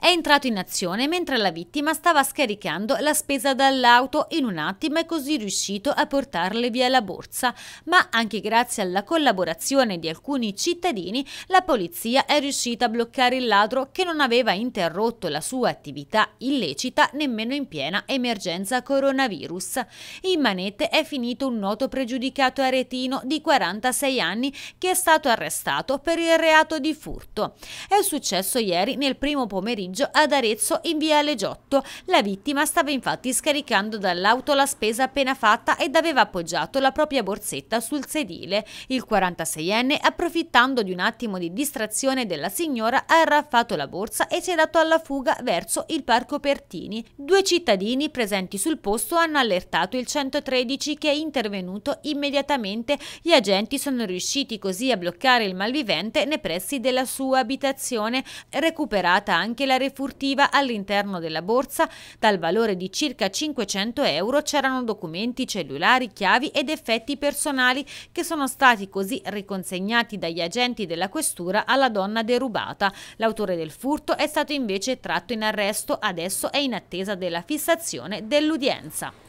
è entrato in azione mentre la vittima stava scaricando la spesa dall'auto in un attimo e così riuscito a portarle via la borsa. Ma anche grazie alla collaborazione di alcuni cittadini, la polizia è riuscita a bloccare il ladro che non aveva interrotto la sua attività illecita nemmeno in piena emergenza coronavirus. In manette è finito un noto pregiudicato aretino di 46 anni che è stato arrestato per il reato di furto. È successo ieri nel primo pomeriggio pomeriggio ad Arezzo in via Legiotto. La vittima stava infatti scaricando dall'auto la spesa appena fatta ed aveva appoggiato la propria borsetta sul sedile. Il 46enne, approfittando di un attimo di distrazione della signora, ha arraffato la borsa e si è dato alla fuga verso il parco Pertini. Due cittadini presenti sul posto hanno allertato il 113 che è intervenuto immediatamente. Gli agenti sono riusciti così a bloccare il malvivente nei pressi della sua abitazione, recuperata anche la finanziarie furtiva all'interno della borsa dal valore di circa 500 euro c'erano documenti, cellulari, chiavi ed effetti personali che sono stati così riconsegnati dagli agenti della questura alla donna derubata. L'autore del furto è stato invece tratto in arresto, adesso è in attesa della fissazione dell'udienza.